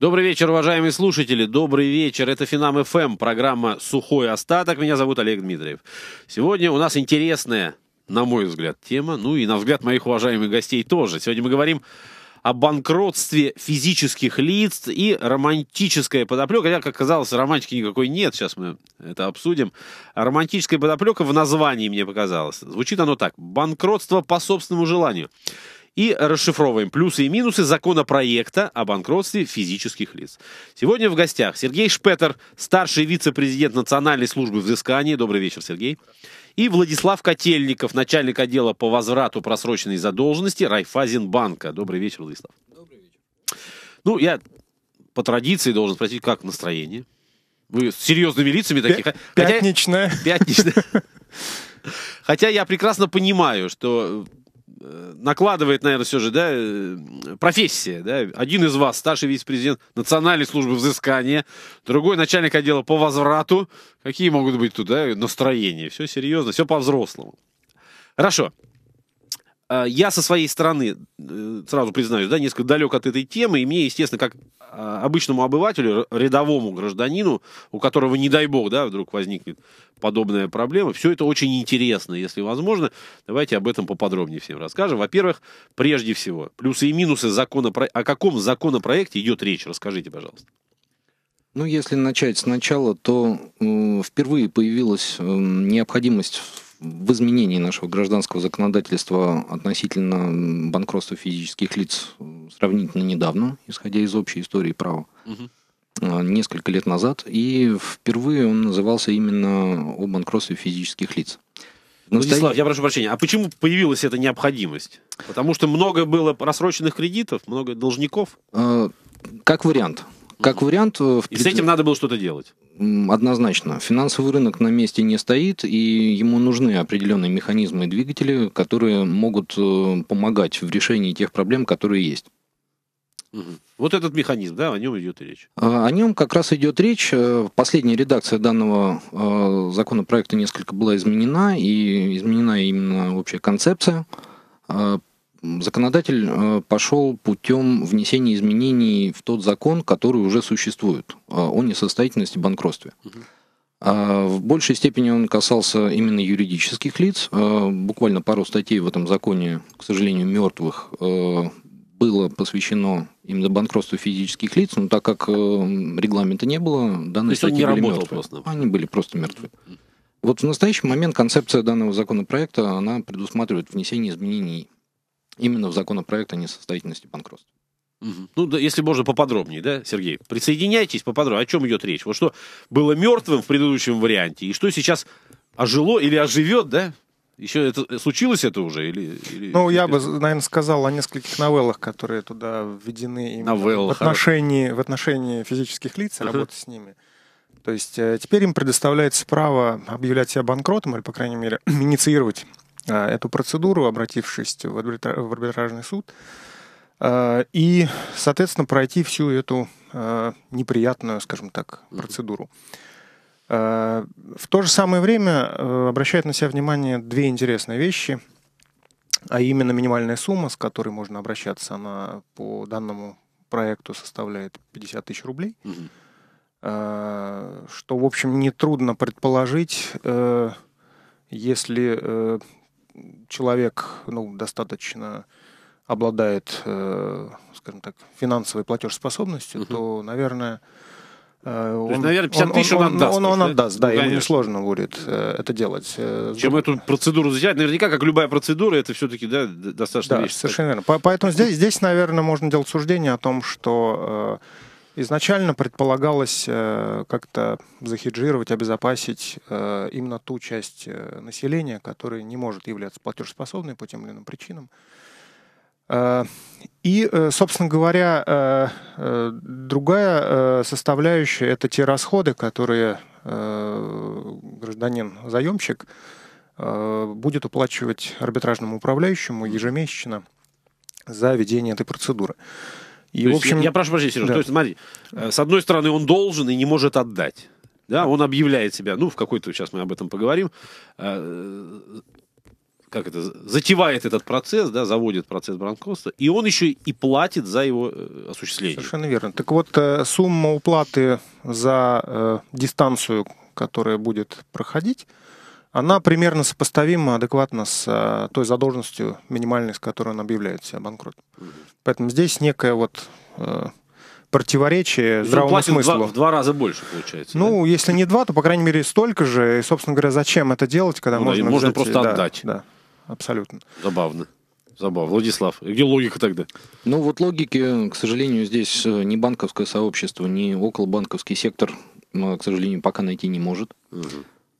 Добрый вечер, уважаемые слушатели. Добрый вечер. Это Финам ФМ, программа «Сухой остаток». Меня зовут Олег Дмитриев. Сегодня у нас интересная, на мой взгляд, тема. Ну и на взгляд моих уважаемых гостей тоже. Сегодня мы говорим о банкротстве физических лиц и романтическая подоплека. Хотя, как казалось, романтики никакой нет. Сейчас мы это обсудим. Романтическая подоплека в названии, мне показалось. Звучит оно так. Банкротство по собственному желанию и расшифровываем плюсы и минусы законопроекта о банкротстве физических лиц. Сегодня в гостях Сергей Шпетер, старший вице-президент Национальной службы взыскания. Добрый вечер, Сергей. И Владислав Котельников, начальник отдела по возврату просроченной задолженности Райфазенбанка. Добрый вечер, Владислав. Добрый вечер. Ну, я по традиции должен спросить, как настроение? Вы с серьезными лицами таких? Пятничное. Хотя... Пятничное. Хотя я прекрасно понимаю, что Э, накладывает, наверное, все же, да, э, профессия, да. Один из вас, старший вице-президент Национальной службы взыскания, другой начальник отдела по возврату. Какие могут быть туда настроения? Все серьезно, все по-взрослому. Хорошо. А, я со своей стороны, э, сразу признаюсь, да, несколько далек от этой темы, и мне, естественно, как а, обычному обывателю, рядовому гражданину, у которого, не дай бог, да, вдруг возникнет подобная проблема, все это очень интересно, если возможно. Давайте об этом поподробнее всем расскажем. Во-первых, прежде всего, плюсы и минусы закона... О каком законопроекте идет речь? Расскажите, пожалуйста. Ну, если начать сначала, то э, впервые появилась э, необходимость в изменении нашего гражданского законодательства относительно банкротства физических лиц э, сравнительно недавно, исходя из общей истории права. Угу несколько лет назад, и впервые он назывался именно о банкротстве физических лиц. Ну, Настоя... Владислав, я прошу прощения, а почему появилась эта необходимость? Потому что много было просроченных кредитов, много должников? А, как вариант. Как вариант... Э, в... И с этим надо было что-то делать. Однозначно. Финансовый рынок на месте не стоит, и ему нужны определенные механизмы и двигатели, которые могут э, помогать в решении тех проблем, которые есть. Угу. Вот этот механизм, да, о нем идет речь. А, о нем как раз идет речь. Э, последняя редакция данного законопроекта несколько была изменена, и изменена именно общая концепция законодатель э, пошел путем внесения изменений в тот закон, который уже существует, э, о несостоятельности и банкротстве. Угу. А, в большей степени он касался именно юридических лиц. Э, буквально пару статей в этом законе, к сожалению, мертвых, было посвящено именно банкротству физических лиц, но так как регламента не было, данные То статьи не были мертвы. Просто. Они были просто мертвы. Вот в настоящий момент концепция данного законопроекта, она предусматривает внесение изменений именно в законопроект о несостоятельности банкротства. Ну, да, если можно поподробнее, да, Сергей? Присоединяйтесь поподробнее. О чем идет речь? Вот что было мертвым в предыдущем варианте, и что сейчас ожило или оживет, да? Еще это э, случилось это уже? Или, или, ну, я бы, наверное, сказал о нескольких новеллах, которые туда введены Новелла, в, отношении, в отношении физических лиц и uh-huh. работы с ними. То есть э, теперь им предоставляется право объявлять себя банкротом или, по крайней мере, инициировать а, эту процедуру, обратившись в арбитражный суд, а, и, соответственно, пройти всю эту а, неприятную, скажем так, процедуру. В то же самое время э, обращает на себя внимание две интересные вещи, а именно минимальная сумма, с которой можно обращаться, она по данному проекту составляет 50 тысяч рублей, угу. что, в общем, нетрудно предположить, э, если э, человек ну, достаточно обладает, э, скажем так, финансовой платежеспособностью, угу. то, наверное, э, он, есть, наверное, 50 тысяч он, он Он, он, он, он отдаст, да, ну, Конечно. ему несложно будет э, это делать. Э, Чем эту процедуру взять? Наверняка, как любая процедура, это все-таки да, достаточно да, вещь. совершенно так. верно. Поэтому здесь, здесь, наверное, можно делать суждение о том, что... Э, Изначально предполагалось э, как-то захеджировать, обезопасить э, именно ту часть э, населения, которая не может являться платежеспособной по тем или иным причинам. И, собственно говоря, другая составляющая – это те расходы, которые гражданин-заемщик будет уплачивать арбитражному управляющему ежемесячно за ведение этой процедуры. И, в общем... я, я прошу прощения, Сережа, да. то есть, смотри, э, с одной стороны, он должен и не может отдать. Да, он объявляет себя, ну, в какой-то, сейчас мы об этом поговорим, э, как это, затевает этот процесс, да, заводит процесс банкротства, и он еще и платит за его э, осуществление. Совершенно верно. Так вот, сумма уплаты за э, дистанцию, которая будет проходить, она примерно сопоставима адекватно с э, той задолженностью минимальной, с которой он объявляет себя банкротом. Поэтому здесь некое вот э, противоречие ну, здравому смыслу. В два, в два раза больше получается. Ну, да? если не два, то по крайней мере столько же. И, собственно говоря, зачем это делать, когда ну, можно, да, можно просто э, да, отдать? Да, абсолютно. Забавно. Забавно. Владислав, где логика тогда? Ну, вот логики, к сожалению, здесь ни банковское сообщество, ни околобанковский сектор, к сожалению, пока найти не может. Угу.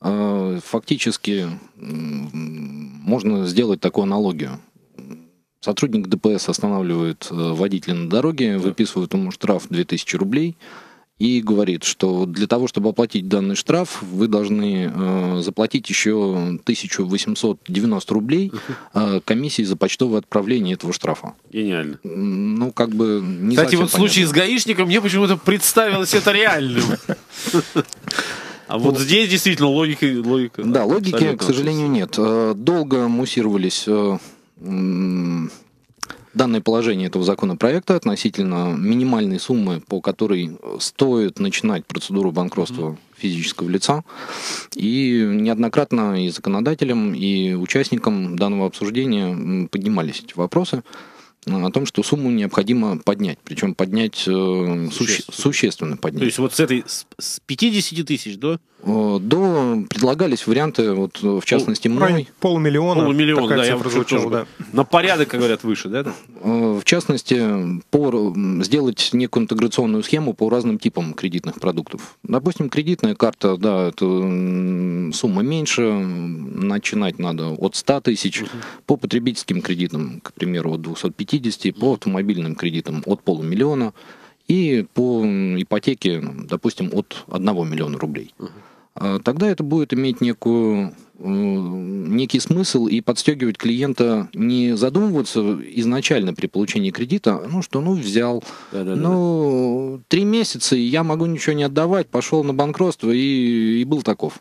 А, фактически можно сделать такую аналогию. Сотрудник ДПС останавливает э, водителя на дороге, да. выписывает ему штраф 2000 рублей и говорит, что для того, чтобы оплатить данный штраф, вы должны э, заплатить еще 1890 рублей э, комиссии за почтовое отправление этого штрафа. Гениально. Ну, как бы... Не Кстати, вот в случае с гаишником мне почему-то представилось это реальным. А вот ну, здесь действительно логика... логика да, логики, к сожалению, нет. Э, долго муссировались э, данные положения этого законопроекта относительно минимальной суммы, по которой стоит начинать процедуру банкротства физического лица. И неоднократно и законодателям, и участникам данного обсуждения поднимались эти вопросы э, о том, что сумму необходимо поднять, причем поднять э, суще, существенно поднять. То есть вот с этой с с 50 тысяч до? Э, до предлагались варианты, вот в частности ну, мной. Полмиллиона. Полмиллиона, да, я звучала, да. На порядок, как говорят, выше, да? Э, в частности, по, сделать некую интеграционную схему по разным типам кредитных продуктов. Допустим, кредитная карта, да, это сумма меньше, начинать надо от 100 тысяч. Угу. По потребительским кредитам, к примеру, от 250, по автомобильным кредитам от полумиллиона и по ипотеке, допустим, от 1 миллиона рублей. А тогда это будет иметь некую, э, некий смысл и подстегивать клиента не задумываться изначально при получении кредита, а, ну что, ну взял, да, да, ну три месяца, и я могу ничего не отдавать, пошел на банкротство и, и был таков.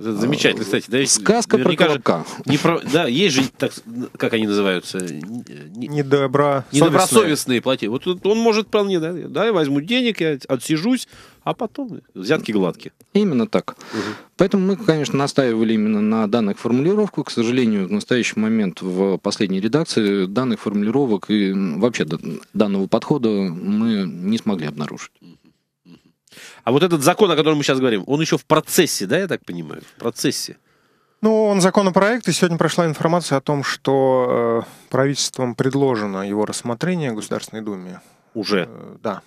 Замечательно, кстати. Да, Сказка про колобка. Не про, да, есть же, так, как они называются? Не, Недобра... Недобросовестные платья. Вот он может вполне, да, да, я возьму денег, я отсижусь, а потом взятки гладкие. Именно так. Угу. Поэтому мы, конечно, настаивали именно на данных формулировку. К сожалению, в настоящий момент в последней редакции данных формулировок и вообще данного подхода мы не смогли обнаружить. А вот этот закон, о котором мы сейчас говорим, он еще в процессе, да, я так понимаю? В процессе. Ну, он законопроект, и сегодня прошла информация о том, что э, правительством предложено его рассмотрение в Государственной Думе. Уже? Э, да.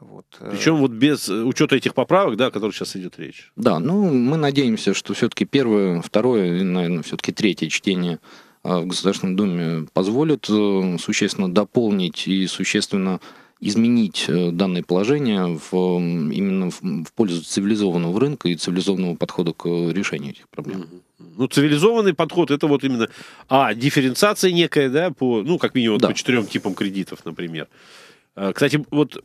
Вот. Э, Причем вот без э, учета этих поправок, да, о которых сейчас идет речь. Да, ну мы надеемся, что все-таки первое, второе и, наверное, все-таки третье чтение э, в Государственной Думе позволит существенно дополнить и существенно изменить э, данное положение в, именно в, в пользу цивилизованного рынка и цивилизованного подхода к э, решению этих проблем. Ну, цивилизованный подход это вот именно а дифференциация некая, да, по ну как минимум да. по четырем типам кредитов, например. Э, кстати, вот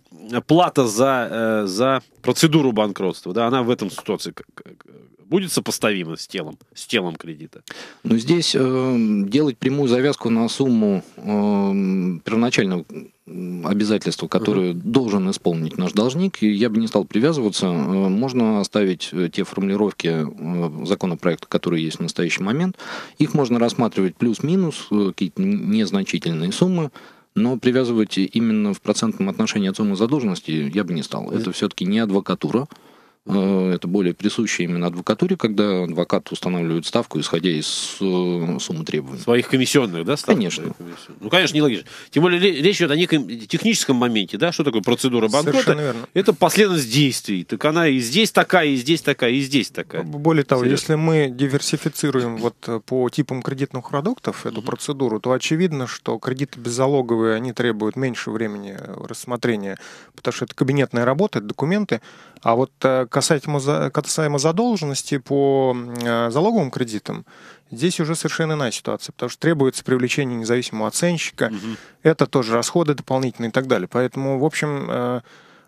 плата за, э, за процедуру банкротства, да, она в этом ситуации будет сопоставима с телом, с телом кредита? Ну, здесь э, делать прямую завязку на сумму э, первоначального обязательства, которое uh-huh. должен исполнить наш должник, я бы не стал привязываться. Э, можно оставить те формулировки законопроекта, которые есть в настоящий момент. Их можно рассматривать плюс-минус, какие-то незначительные суммы. Но привязывать именно в процентном отношении от суммы задолженности я бы не стал. Это все-таки не адвокатура. Э, это более присуще именно адвокатуре, когда адвокат устанавливает ставку, исходя из э, суммы требований. Своих комиссионных, да, ставок? Конечно. Ну, конечно, нелогично. Тем более речь идет о неком техническом моменте, да, что такое процедура банкрота? Совершенно верно. Это последовательность действий. Так она и здесь такая, и здесь такая, и здесь такая. Более того, Серьезно. если мы диверсифицируем вот э, по типам кредитных продуктов эту угу. процедуру, то очевидно, что кредиты беззалоговые, они требуют меньше времени рассмотрения, потому что это кабинетная работа, это документы, а вот касаемо, касаемо задолженности по э, залоговым кредитам, здесь уже совершенно иная ситуация, потому что требуется привлечение независимого оценщика, угу. это тоже расходы дополнительные и так далее. Поэтому, в общем, э,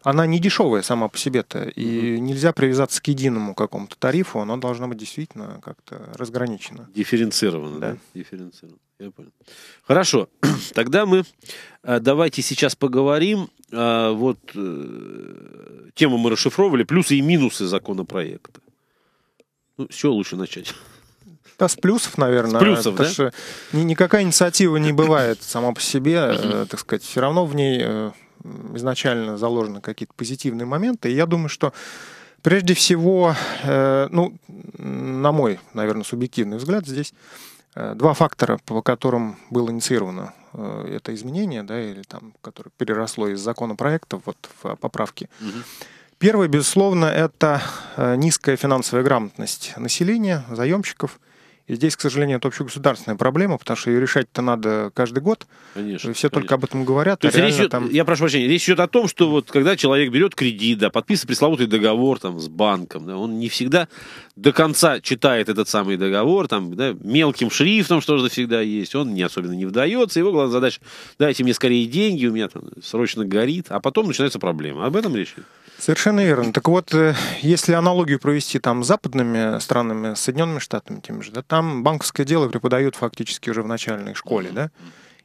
она не дешевая сама по себе-то, и mm нельзя привязаться к единому какому-то тарифу, она должна быть действительно как-то разграничена. Дифференцирована, да? да? Дифференцирована. Я понял. Хорошо. Тогда мы э, давайте сейчас поговорим. Э, вот э, тему мы расшифровали, плюсы и минусы законопроекта. Ну, с чего лучше начать? Да, с плюсов, наверное. С плюсов, потому да? что никакая инициатива не бывает сама по себе, так сказать. Все равно в ней изначально заложены какие-то позитивные моменты. И я думаю, что прежде всего, ну, на мой, наверное, субъективный взгляд, здесь Э, два фактора, по которым было инициировано э, это изменение, да, или там, которое переросло из законопроекта вот, в э, поправки. Угу. Первое, безусловно, это низкая финансовая грамотность населения, заемщиков – и здесь, к сожалению, это общегосударственная проблема, потому что ее решать-то надо каждый год. Конечно. Все конечно. только об этом говорят. То а есть речь идет, там... Я прошу прощения, речь идет о том, что вот когда человек берет кредит, да, подписывает пресловутый договор там, с банком, да, он не всегда до конца читает этот самый договор, там, да, мелким шрифтом, что же всегда есть, он не особенно не вдается, его главная задача, дайте мне скорее деньги, у меня там срочно горит, а потом начинается проблема. Об этом речь идет. Совершенно верно. Так вот, э, если аналогию провести там с западными странами, с Соединенными Штатами тем же, да, там банковское дело преподают фактически уже в начальной школе, да?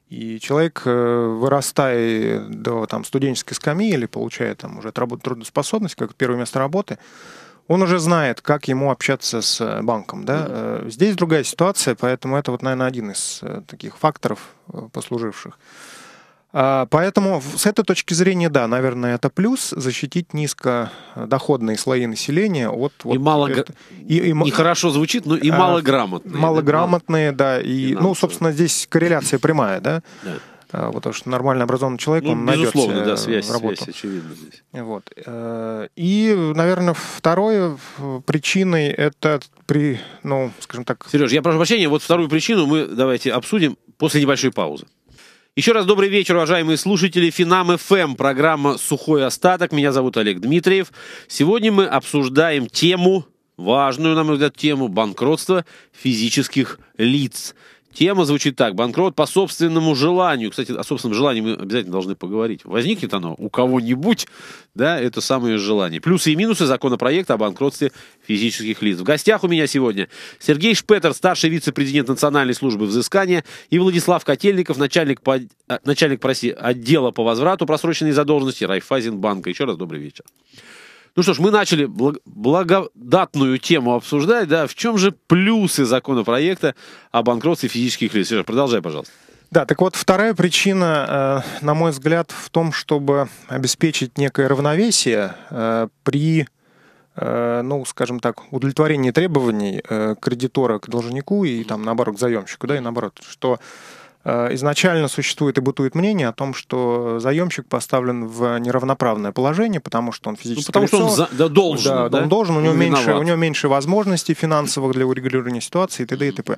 И человек, э, вырастая до там, студенческой скамьи или получая там уже трудоспособность, как первое место работы, он уже знает, как ему общаться с э, банком. Да? Mm-hmm. Здесь другая ситуация, поэтому это, вот, наверное, один из таких факторов, послуживших. А, поэтому с этой точки зрения, да, наверное, это плюс защитить низкодоходные э, слои населения от и вот мало это, и, и нехорошо звучит, но и малограмотные. Э, малограмотные, да, да и, и ну, собственно, здесь корреляция прямая, да. да. Э, вот, потому что нормально образованный человек, ну, он найдет безусловно, да, связь, работу. связь очевидно здесь. Вот. И, наверное, второй причиной это при, ну, скажем так... Сереж, я прошу прощения, вот вторую причину мы давайте обсудим после небольшой паузы. Еще раз добрый вечер, уважаемые слушатели Финам ФМ, эм, программа «Сухой остаток». Меня зовут Олег Дмитриев. Сегодня мы обсуждаем тему, важную, на мой взгляд, тему банкротства физических лиц. Тема звучит так. Банкрот по собственному желанию. Кстати, о собственном желании мы обязательно должны поговорить. Возникнет оно у кого-нибудь, да, это самое желание. Плюсы и минусы законопроекта о банкротстве физических лиц. В гостях у меня сегодня Сергей Шпетер, старший вице-президент Национальной службы взыскания, и Владислав Котельников, начальник, по, э, начальник проси, отдела по возврату просроченной задолженности Райфайзенбанка. Еще раз добрый вечер. Ну что ж, мы начали благодатную тему обсуждать. Да, в чем же плюсы законопроекта о банкротстве физических лиц? Сереж, продолжай, пожалуйста. Да, так вот, вторая причина, э, на мой взгляд, в том, чтобы обеспечить некое равновесие э, при, э, ну, скажем так, удовлетворении требований кредитора к должнику и, там, наоборот, к заемщику, да, и наоборот, что Э, изначально существует и бытует мнение о том, что заемщик поставлен в неравноправное положение, потому что он физически. Ну, потому лицо, что он за, да, должен. Да, да? Он должен, у него, меньше, у него меньше возможностей финансовых для урегулирования ситуации и т.д. и т.п.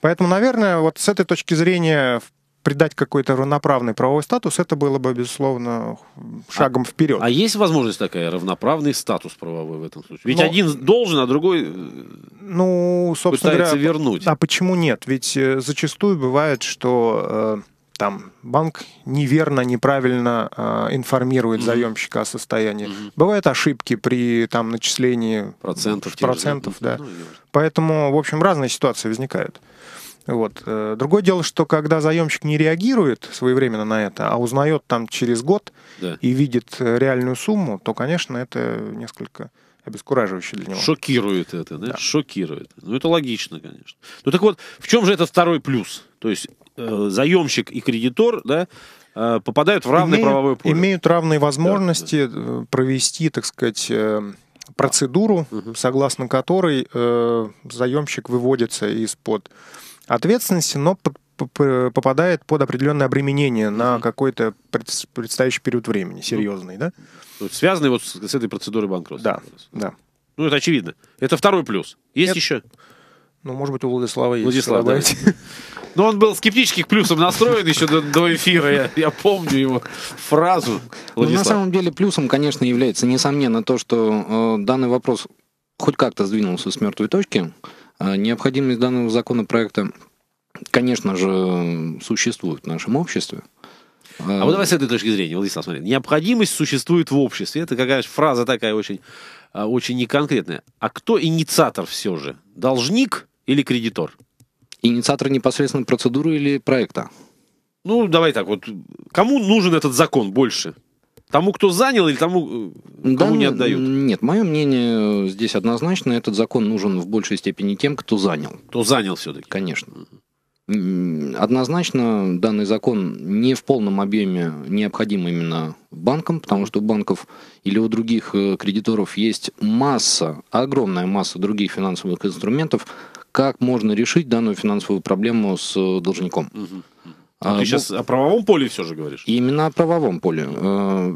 Поэтому, наверное, вот с этой точки зрения, в придать какой-то равноправный правовой статус, это было бы, безусловно, шагом а, вперед. А есть возможность такая, равноправный статус правовой в этом случае? Ведь Но, один должен, а другой э, ну, собственно пытается говоря, вернуть. А почему нет? Ведь э, зачастую бывает, что э, там банк неверно, неправильно э, информирует угу. заемщика о состоянии. Угу. Бывают ошибки при там, начислении процентов. процентов да. Ну, Поэтому, в общем, разные ситуации возникают. Вот. Э, другое дело, что когда заемщик не реагирует своевременно на это, а узнает там через год да. и видит э, реальную сумму, то, конечно, это несколько обескураживающе для него. Шокирует это, да? да. Шокирует. Ну, это логично, конечно. Ну, так вот, в чем же это второй плюс? То есть э, заемщик и кредитор, да, э, попадают в равное имеют, правовое поле. Имеют равные возможности да, да. Э, провести, так сказать, э, процедуру, угу. согласно которой э, заемщик выводится из-под ответственности, но попадает под определенное обременение на какой-то предстоящий период времени, ну, серьезный, да? Связанный вот с, этой процедурой банкротства. Да, да. Ну, это очевидно. Это второй плюс. Есть это... еще? Ну, может быть, у Владислава есть. Владислав, да. Но он был скептически к плюсам настроен еще до, до эфира. Я, я помню его фразу. Ну, на самом деле плюсом, конечно, является, несомненно, то, что э, данный вопрос хоть как-то сдвинулся с мертвой точки. А необходимость данного законопроекта, конечно же, существует в нашем обществе. А, вот давай с этой точки зрения, Владислав, смотри, необходимость существует в обществе. Это какая то фраза такая очень, а, очень неконкретная. А кто инициатор все же? Должник или кредитор? Инициатор непосредственно процедуры или проекта? Ну, давай так, вот кому нужен этот закон больше? Тому, кто занял, или тому, э, кому да, не отдают? Нет, мое мнение э, здесь однозначно. Этот закон нужен в большей степени тем, кто занял. Кто занял все-таки. Конечно. Однозначно данный закон не в полном объеме необходим именно банкам, потому что у банков или у других э, кредиторов есть масса, огромная масса других финансовых инструментов, как можно решить данную финансовую проблему с должником. Угу. Но а, ты ну, сейчас о правовом поле все же говоришь? Именно о правовом поле. Э,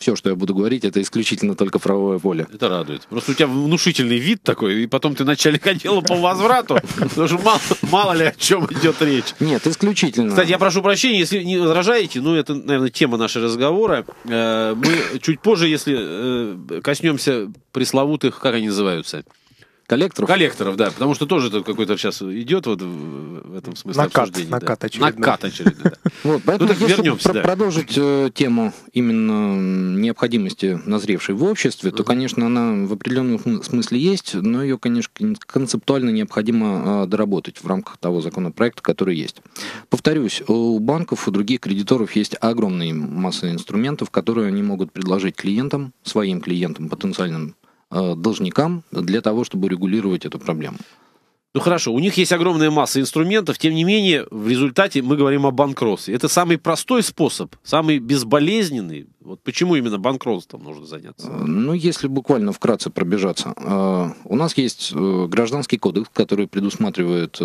все, что я буду говорить, это исключительно только правовое поле. Это радует. Просто у тебя внушительный вид такой, и потом ты начальник отдела по возврату, потому что мало, мало ли о чем идет речь. Нет, исключительно. Кстати, я прошу прощения, если не возражаете, ну, это, наверное, тема нашего разговора. Э, мы чуть позже, если э, коснемся пресловутых, как они называются, Коллекторов? Коллекторов, да. Потому что тоже это какой-то сейчас идет вот в этом смысле накат, обсуждение. Накат да. очередной. Накат очередной, да. Вот, поэтому ну, так вернемся, да. продолжить э, тему именно необходимости назревшей в обществе, то, конечно, она в определенном смысле есть, но ее, конечно, концептуально необходимо э, доработать в рамках того законопроекта, который есть. Повторюсь, у банков, у других кредиторов есть огромные массы инструментов, которые они могут предложить клиентам, своим клиентам, потенциальным Э, должникам для того, чтобы регулировать эту проблему. Ну хорошо, у них есть огромная масса инструментов, тем не менее, в результате мы говорим о банкротстве. Это самый простой способ, самый безболезненный. Вот почему именно банкротством нужно заняться? Э, ну, если буквально вкратце пробежаться. Э, у нас есть э, гражданский кодекс, который предусматривает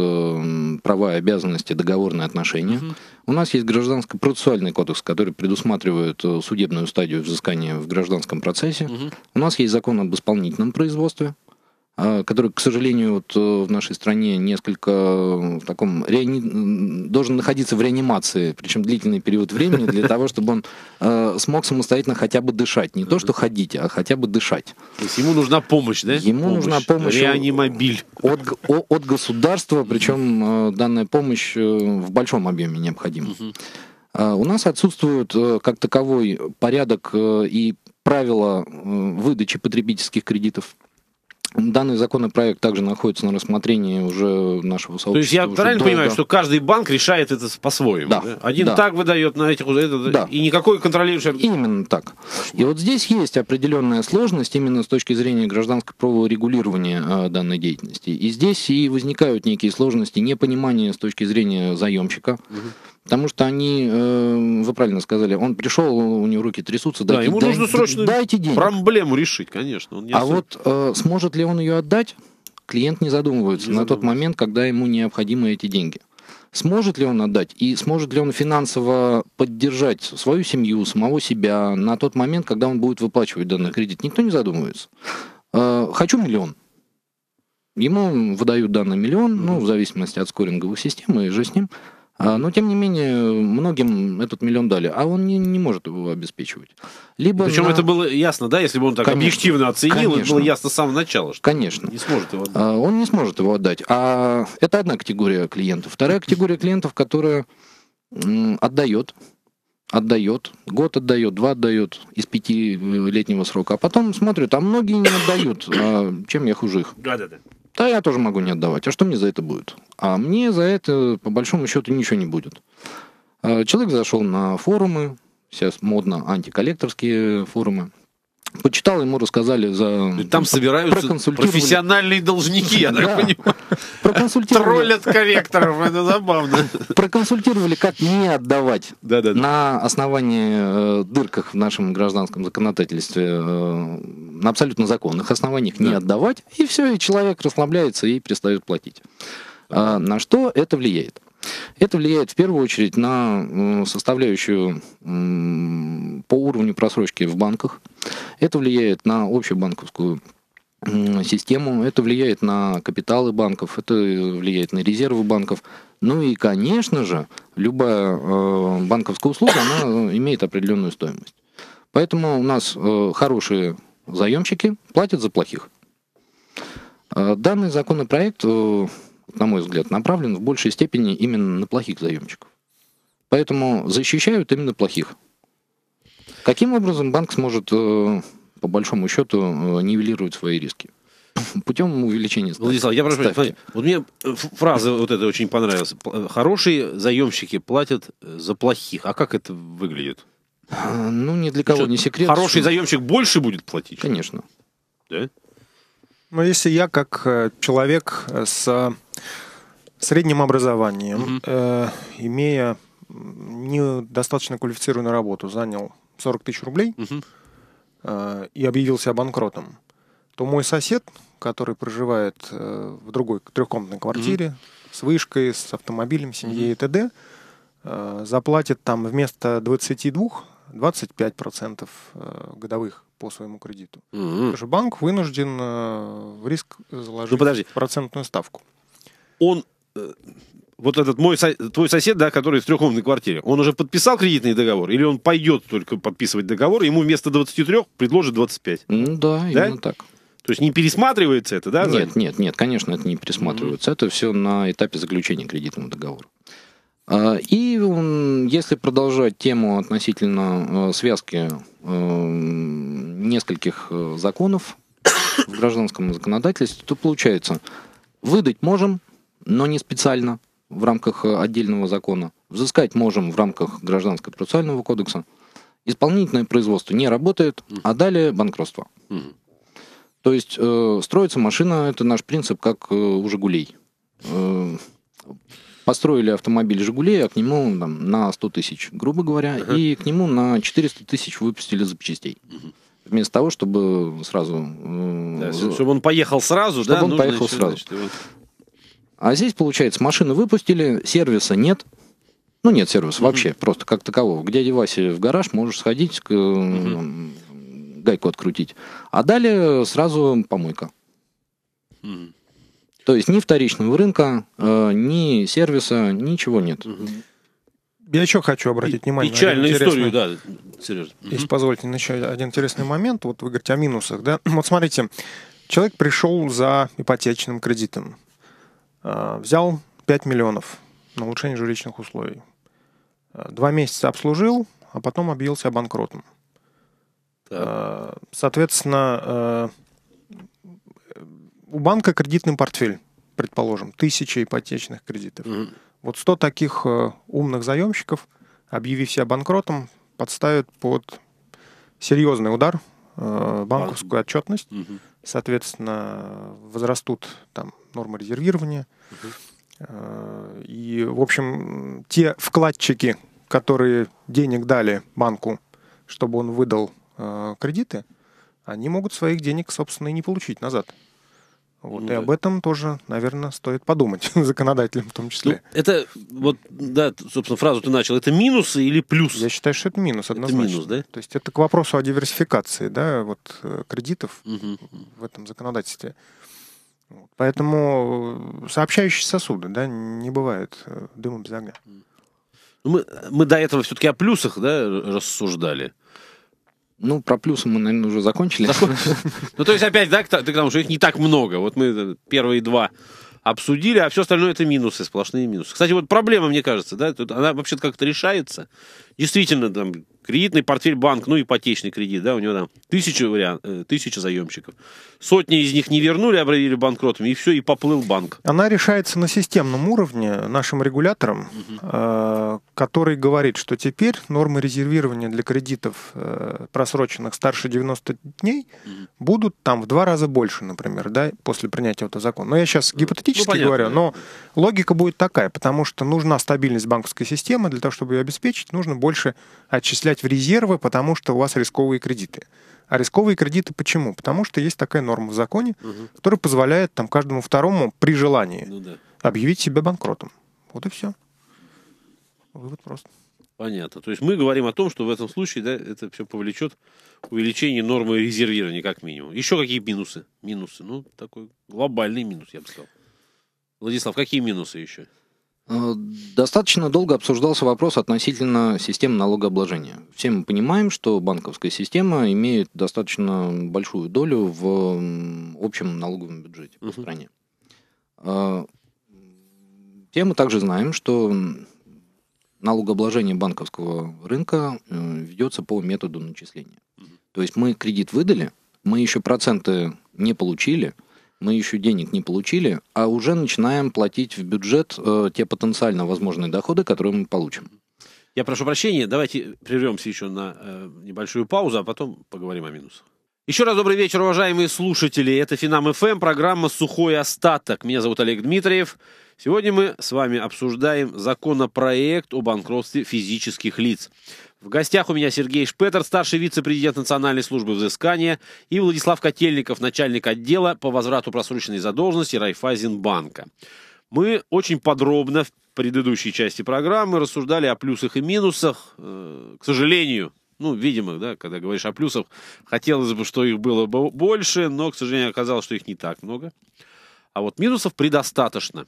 права и обязанности, договорные отношения. Угу. У нас есть гражданский процессуальный кодекс, который предусматривает судебную стадию взыскания в гражданском процессе. Угу. У нас есть закон об исполнительном производстве. А, который, к сожалению, вот э, в нашей стране несколько э, в таком реани... должен находиться в реанимации, причем длительный период времени для того, чтобы он э, смог самостоятельно хотя бы дышать, не то что ходить, а хотя бы дышать. То есть ему нужна помощь, да? Ему помощь. нужна помощь. Реанимобиль от, от государства, причем э, данная помощь э, в большом объеме необходима. Угу. Э, у нас отсутствует как таковой порядок и правила выдачи потребительских кредитов Данный законопроект также находится на рассмотрении уже нашего сообщества. То есть я правильно долго. понимаю, что каждый банк решает это по-своему? Да. да? Один да. так выдает на этих... Это, да. И никакой контролирующий... Именно так. И вот здесь есть определенная сложность именно с точки зрения гражданского правового регулирования а, данной деятельности. И здесь и возникают некие сложности непонимания с точки зрения заемщика. Угу Потому что они, э, вы правильно сказали, он пришел, у него руки трясутся. Да, дайте, ему нужно срочно дайте денег. проблему решить, конечно. Он не а вот э, сможет ли он ее отдать, клиент не задумывается не на тот момент, когда ему необходимы эти деньги. Сможет ли он отдать и сможет ли он финансово поддержать свою семью, самого себя на тот момент, когда он будет выплачивать данный кредит? Никто не задумывается. Э, хочу миллион. Ему выдают данный миллион, ну, в зависимости от скоринговой системы, и же с ним. А, но, тем не менее, многим этот миллион дали, а он не, не может его обеспечивать. Либо Причем на... это было ясно, да, если бы он так конечно, объективно оценил, конечно. это было ясно с самого начала, что конечно. не сможет его отдать. А, он не сможет его отдать. А это одна категория клиентов. Вторая категория клиентов, которая отдает, отдает, год отдает, два отдает из пятилетнего срока, а потом смотрят, а многие не отдают, а чем я хуже их. Да-да-да. Да, я тоже могу не отдавать. А что мне за это будет? А мне за это, по большому счету, ничего не будет. А человек зашел на форумы, сейчас модно антиколлекторские форумы, Почитал, ему рассказали за... И там собираются профессиональные должники, я так да. понимаю. Проконсультировали. Троллят корректоров, это забавно. Проконсультировали, как не отдавать на основании э, дырках в нашем гражданском законодательстве, на э, абсолютно законных основаниях не отдавать, и все, и человек расслабляется и перестает платить. А на что это влияет? Это влияет в первую очередь на э, составляющую по уровню просрочки в банках. Это влияет на общую банковскую систему, это влияет на капиталы банков, это влияет на резервы банков. Ну и, конечно же, любая э, банковская услуга, она имеет определенную стоимость. Поэтому у нас э, хорошие заемщики платят за плохих. Данный законопроект на мой взгляд, направлен в большей степени именно на плохих заемщиков. Поэтому защищают именно плохих. Каким образом банк сможет, э, по большому счету, э, нивелировать свои риски? путем увеличения ставки. Владислав, я прошу, ставки. вот мне э, фраза вот эта очень понравилась. Хорошие заемщики платят за плохих. А как это выглядит? Ну, ни для кого что, не секрет. Хороший что... заемщик больше будет платить? Конечно. Да? Но ну, если я как человек с средним образованием, угу. э, имея недостаточно квалифицированную работу, занял 40 тысяч рублей угу. э, и объявился банкротом, то мой сосед, который проживает э, в другой трехкомнатной квартире, угу. с вышкой, с автомобилем, семьей угу. и т.д., э, заплатит там вместо 22 25% э, годовых по своему кредиту. Угу. Потому что банк вынужден э, в риск заложить ну, подожди. процентную ставку он э, вот этот мой твой сосед, да, который в трехкомнатной квартире, он уже подписал кредитный договор, или он пойдет только подписывать договор, ему вместо 23 предложат 25? Ну, да, да? именно так. То есть не пересматривается это, да? Нет, Зай? нет, нет, конечно, это не пересматривается. Mm-hmm. Это все на этапе заключения кредитного договора. А, и если продолжать тему относительно э, связки э, нескольких законов в гражданском законодательстве, то получается, выдать можем, но не специально в рамках э, отдельного закона. Взыскать можем в рамках гражданского процессуального кодекса. Исполнительное производство не работает, а далее банкротство. То есть э, строится машина, это наш принцип, как э, у «Жигулей». Э, построили автомобиль «Жигулей», а к нему там, на 100 тысяч, грубо говоря, uh-huh. и к нему на 400 тысяч выпустили запчастей. Uh-huh. Вместо того, чтобы сразу... Э, да, чтобы он поехал сразу, чтобы да? он поехал сразу. Значит, его... А здесь, получается, машины выпустили, сервиса нет. Ну, нет сервиса mm вообще, просто как такового. Где девайсе в гараж, можешь сходить, к, mm гайку открутить. А далее сразу помойка. mm То есть ни вторичного рынка, э, ни сервиса, ничего нет. mm Я еще хочу обратить внимание. Печальную историю, да, Сережа. Если позволите, еще один интересный момент. Вот вы говорите о минусах, да? Вот смотрите, человек пришел за ипотечным кредитом. А, взял 5 миллионов на улучшение жилищных условий. А, два месяца обслужил, а потом объявил себя банкротом. Так. А, соответственно, у банка кредитный портфель, предположим, тысяча ипотечных кредитов. Угу. Вот 100 таких умных заемщиков, объявив себя банкротом, подставят под серьезный удар банковскую отчетность. Угу. Соответственно, возрастут там нормы резервирования. Э, и, в общем, те вкладчики, которые денег дали банку, чтобы он выдал э, кредиты, они могут своих денег, собственно, и не получить назад. Вот, ну, и да. об этом тоже, наверное, стоит подумать законодателям в том ну, числе. Ну, это вот, да, собственно, фразу ты начал. Это минус или плюс? Я считаю, что это минус однозначно. Это минус, да? То есть это к вопросу о диверсификации, да, вот э, кредитов угу. в этом законодательстве. Поэтому э, сообщающие сосуды, да, не бывает э, дыма без огня. Ну, мы, мы до этого все-таки о плюсах, да, рассуждали. Ну, про плюсы мы, наверное, уже закончили. Ну, то есть опять, да, ты к тому, что их не так много. Вот мы э, первые два обсудили, а все остальное это минусы, сплошные минусы. Кстати, вот проблема, мне кажется, да, тут она вообще как-то решается. Действительно, там, Кредитный портфель банк, ну, ипотечный кредит, да, у него там тысяча, вариант, э, тысяча заемщиков. Сотни из них не вернули, обратили банкротами, и все, и поплыл банк. Она решается на системном уровне нашим регулятором, угу. который говорит, что теперь нормы резервирования для кредитов э, просроченных старше 90 дней угу. будут там в два раза больше, например, да, после принятия этого закона. Но я сейчас ну, гипотетически ну, говорю, но логика будет такая, потому что нужна стабильность банковской системы, для того, чтобы ее обеспечить, нужно больше отчислять взять в резервы, потому что у вас рисковые кредиты. А рисковые кредиты почему? Потому что есть такая норма в законе, угу. которая позволяет там каждому второму при желании ну, да. объявить себя банкротом. Вот и все. Вывод прост. Понятно. То есть мы говорим о том, что в этом случае да, это все повлечет увеличение нормы резервирования, как минимум. Еще какие минусы? Минусы. Ну, такой глобальный минус, я бы сказал. Владислав, какие минусы еще? Э, достаточно долго обсуждался вопрос относительно системы налогообложения. Все мы понимаем, что банковская система имеет достаточно большую долю в общем налоговом бюджете uh в стране. Э, все мы также знаем, что налогообложение банковского рынка э, ведется по методу начисления. uh То есть мы кредит выдали, мы еще проценты не получили, мы еще денег не получили, а уже начинаем платить в бюджет э, те потенциально возможные доходы, которые мы получим. Я прошу прощения, давайте прервемся еще на э, небольшую паузу, а потом поговорим о минусах. Еще раз добрый вечер, уважаемые слушатели. Это Финам ФМ, программа «Сухой остаток». Меня зовут Олег Дмитриев. Сегодня мы с вами обсуждаем законопроект о банкротстве физических лиц. В гостях у меня Сергей Шпетер, старший вице-президент Национальной службы взыскания, и Владислав Котельников, начальник отдела по возврату просроченной задолженности Райфайзенбанка. Мы очень подробно в предыдущей части программы рассуждали о плюсах и минусах. Э, к сожалению, ну, видимо, да, когда говоришь о плюсах, хотелось бы, что их было бы больше, но, к сожалению, оказалось, что их не так много. А вот минусов предостаточно.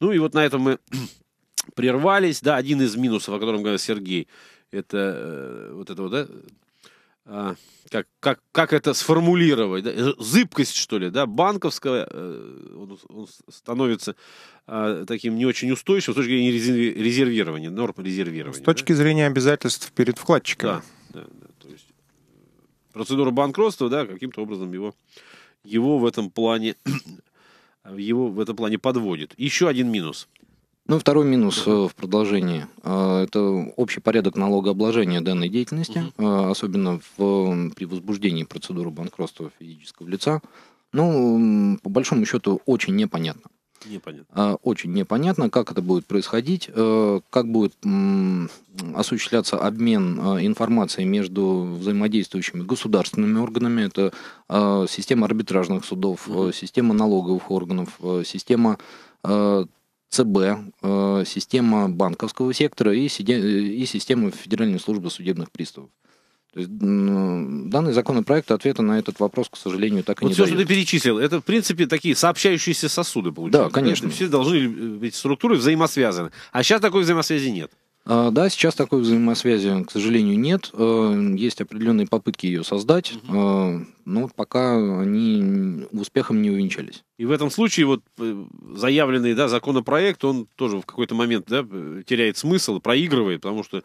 Ну и вот на этом мы прервались. Да, один из минусов, о котором говорил Сергей, это э, вот это вот, да, а, как, как, как это сформулировать, да? Э, зыбкость, что ли, да, Банковская э, он, он становится а, таким не очень устойчивым с точки зрения резервирования, норм резервирования. С точки да? зрения обязательств перед вкладчиками. Да, да, да, то есть процедура банкротства, да, каким-то образом его, его в этом плане его в этом плане подводит. Еще один минус – ну, второй минус э, в продолжении. А, это общий порядок налогообложения данной деятельности, угу. особенно в, при возбуждении процедуры банкротства физического лица. Ну, по большому счету, очень непонятно. Непонятно. А, очень непонятно, как это будет происходить, э, как будет осуществляться обмен э, информацией между взаимодействующими государственными органами. Это система арбитражных судов, угу. система налоговых органов, система ЦБ, э, система банковского сектора э, и, система Федеральной службы судебных приставов. То есть, э, данный законопроект ответа на этот вопрос, к сожалению, так и вот не все, дает. что ты перечислил, это, в принципе, такие сообщающиеся сосуды, получается. Да, конечно. все должны, быть структуры взаимосвязаны. А сейчас такой взаимосвязи нет. А, да, сейчас такой взаимосвязи, к сожалению, нет. Э, есть определенные попытки ее создать, э, но пока они успехом не увенчались. И в этом случае вот э, заявленный да, законопроект, он тоже в какой-то момент да, теряет смысл, проигрывает, потому что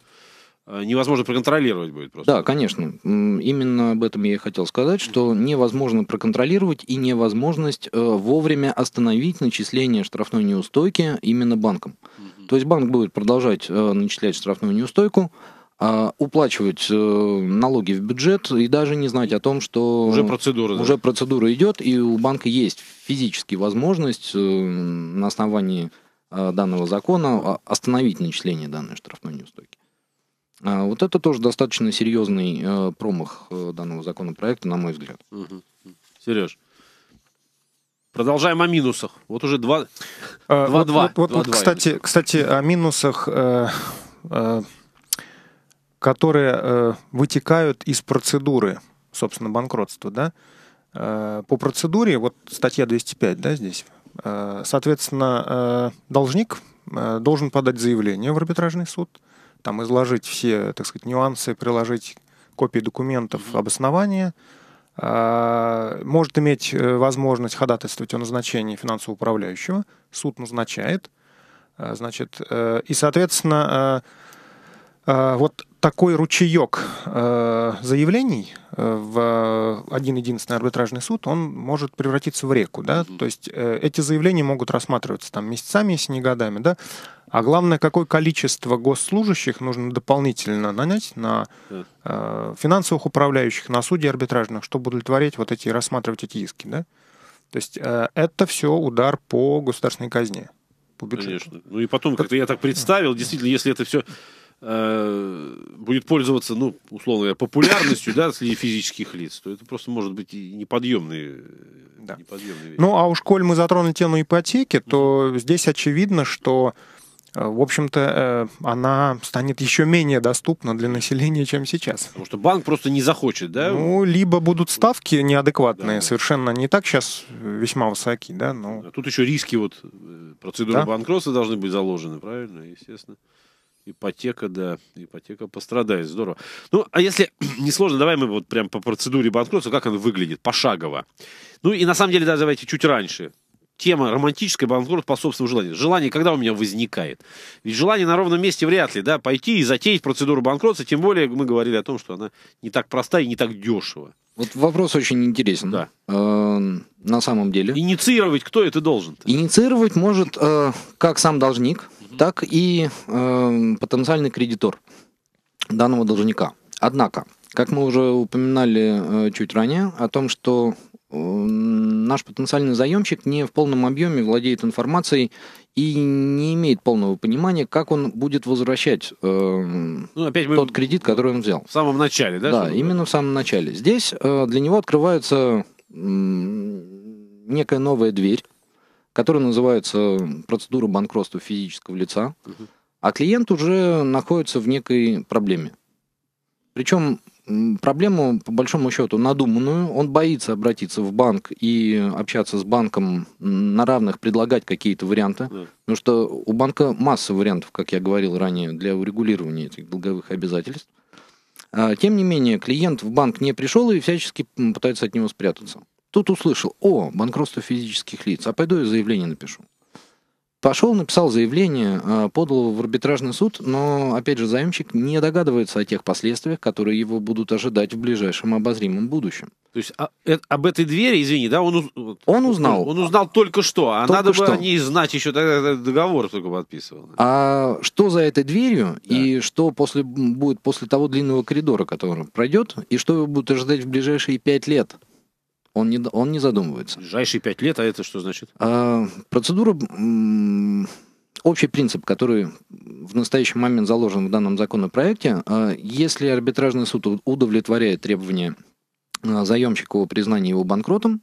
невозможно проконтролировать будет просто. Да, конечно. Именно об этом я и хотел сказать, что невозможно проконтролировать и невозможность вовремя остановить начисление штрафной неустойки именно банком. То есть банк будет продолжать э, начислять штрафную неустойку, а, уплачивать э, налоги в бюджет и даже не знать о том, что уже процедура, уже да. процедура идет, и у банка есть физически возможность э, на основании данного закона остановить начисление данной штрафной неустойки. А, вот это тоже достаточно серьезный промах данного законопроекта, на мой взгляд. Угу. Сереж, Продолжаем о минусах. Вот уже 2-2. А, э, вот, вот, вот, вот, кстати, кстати, о минусах, э, э, которые э, вытекают из процедуры, собственно, банкротства. Да? Э, по процедуре, вот статья 205, да, здесь, э, соответственно, э, должник э, должен подать заявление в арбитражный суд, там изложить все, так сказать, нюансы, приложить копии документов, обоснования, а, может иметь э, возможность ходатайствовать о назначении финансового управляющего. Суд назначает. А, значит, э, и, соответственно, э, вот такой ручеек заявлений в один единственный арбитражный суд, он может превратиться в реку, да, то есть эти заявления могут рассматриваться там месяцами, если не годами, да, а главное, какое количество госслужащих нужно дополнительно нанять на э, финансовых управляющих, на судей арбитражных, чтобы удовлетворять вот эти, рассматривать эти иски, да? То есть э, это все удар по государственной казне, по бюджету. Конечно. Ну и потом, как-то я так представил, действительно, если это все э, будет пользоваться, ну, условно говоря, популярностью, да, среди физических лиц, то это просто может быть и Неподъемный. Э, да. неподъемные Ну, а уж коль мы затронули тему ипотеки, то mm-hmm. здесь очевидно, что Э, в общем-то, э, она станет еще менее доступна для населения, чем сейчас. Потому что банк просто не захочет, да? Ну, либо будут ставки неадекватные, да, совершенно не так сейчас э, весьма высоки, да? Но... А тут еще риски вот процедуры да? банкротства должны быть заложены, правильно, естественно. Ипотека, да, ипотека пострадает, здорово. Ну, а если не сложно, давай мы вот прям по процедуре банкротства, как она выглядит, пошагово. Ну, и на самом деле, да, давайте чуть раньше тема романтическая, банкрот по собственному желанию. Желание когда у меня возникает? Ведь желание на ровном месте вряд ли, да, пойти и затеять процедуру банкротства, тем более мы говорили о том, что она не так проста и не так дешево. Вот вопрос очень интересен. Да. Э, на самом деле. Инициировать кто это должен? -то? Инициировать может э, как сам должник, угу. так и э, потенциальный кредитор данного должника. Однако, как мы уже упоминали э, чуть ранее, о том, что наш потенциальный заемщик не в полном объеме владеет информацией и не имеет полного понимания, как он будет возвращать э, ну, опять тот кредит, который он взял. В самом начале, да? Да, именно было? в самом начале. Здесь э, для него открывается э, некая новая дверь, которая называется процедура банкротства физического лица, угу. а клиент уже находится в некой проблеме. Причем Проблему, по большому счету, надуманную. Он боится обратиться в банк и общаться с банком на равных, предлагать какие-то варианты. Да. Потому что у банка масса вариантов, как я говорил ранее, для урегулирования этих долговых обязательств. А, тем не менее, клиент в банк не пришел и всячески пытается от него спрятаться. Тут услышал, о, банкротство физических лиц, а пойду я заявление напишу. Пошел, написал заявление, э, подал в арбитражный суд, но, опять же, заемщик не догадывается о тех последствиях, которые его будут ожидать в ближайшем обозримом будущем. То есть а, э, об этой двери, извини, да, он, он узнал. Он, он узнал только что, а только надо что. бы о ней знать еще тогда договор только подписывал. А что за этой дверью да. и что после, будет после того длинного коридора, который пройдет, и что его будут ожидать в ближайшие пять лет – он не, он не задумывается. Ближайшие пять лет, а это что значит? А, процедура, общий принцип, который в настоящий момент заложен в данном законопроекте, а, если арбитражный суд удовлетворяет требования а, заемщика о признании его банкротом,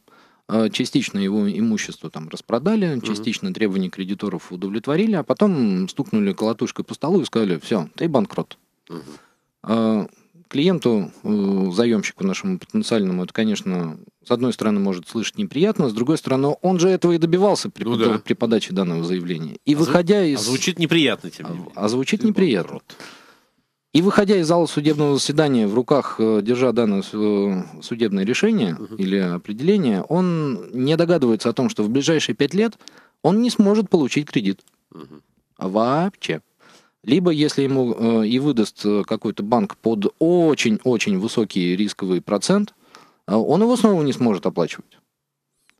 а, частично его имущество там распродали, угу. частично требования кредиторов удовлетворили, а потом стукнули колотушкой по столу и сказали, все, ты банкрот. Угу клиенту, э, заемщику нашему потенциальному, это, конечно, с одной стороны, может слышать неприятно, с другой стороны, он же этого и добивался при, ну, да. при подаче данного заявления. И а выходя а из... А звучит неприятно тебе. А, а звучит Ты неприятно. И выходя из зала судебного заседания в руках, э, держа данное э, судебное решение угу. или определение, он не догадывается о том, что в ближайшие пять лет он не сможет получить кредит. Угу. Вообще. Либо, если ему э, и выдаст э, какой-то банк под очень-очень высокий рисковый процент, э, он его снова не сможет оплачивать.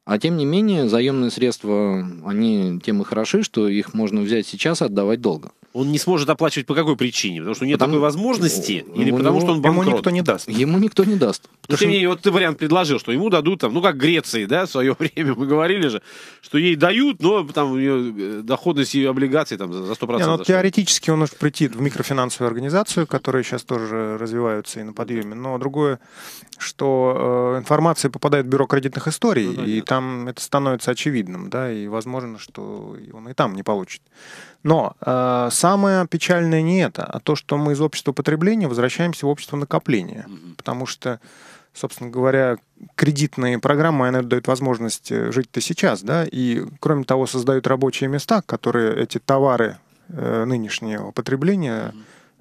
А тем не менее, заемные средства, они тем и хороши, что их можно взять сейчас и отдавать долго он не сможет оплачивать по какой причине? Потому что у него потому... такой возможности или ему, потому что он банкрот? Ему никто не даст. Ему никто не даст. Ну, тем не менее, вот ты вариант предложил, что ему дадут там, ну как Греции, да, в свое время мы говорили же, что ей дают, но там ее э, доходность ее облигаций там за 100%. Не, ну, теоретически он может прийти в микрофинансовую организацию, которая сейчас тоже развиваются и на подъеме, но другое, что э, информация попадает в бюро кредитных историй, ну, и там это становится очевидным, да, и возможно, что он и там не получит. Но э, самое печальное не это, а то, что мы из общества потребления возвращаемся в общество накопления. Mm-hmm. Потому что, собственно говоря, кредитные программы, они дают возможность э, жить-то сейчас, да, и, кроме того, создают рабочие места, которые эти товары э, нынешнего потребления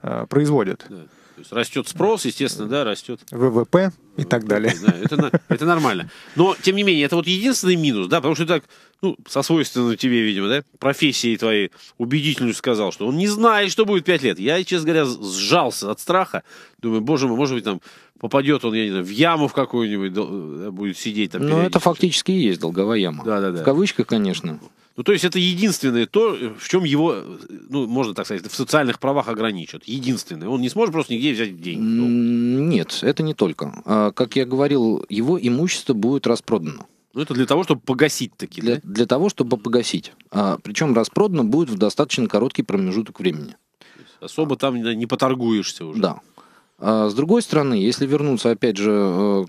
mm-hmm. э, производят. Yeah. То есть растет спрос, естественно, да, растет. ВВП и так далее. Да, это, это нормально. Но, тем не менее, это вот единственный минус, да, потому что так, ну, со свойственной тебе, видимо, да, профессией твоей убедительностью сказал, что он не знает, что будет 5 лет. Я, честно говоря, сжался от страха. Думаю, боже мой, может быть, там попадет он, я не знаю, в яму в какую-нибудь, будет сидеть там. Ну, это фактически и есть долговая яма. Да, да, да. В кавычках, конечно. Ну, то есть это единственное то, э, в чем его, э, ну, можно так сказать, в социальных правах ограничат. Единственное. Он не сможет просто нигде взять деньги. Нет, это не только. А, как я говорил, его имущество будет распродано. Ну, это для того, чтобы погасить такие, для, да? Для того, чтобы погасить. А, причем распродано будет в достаточно короткий промежуток времени. Особо там не поторгуешься уже. Да. А, с другой стороны, если вернуться, опять же, э,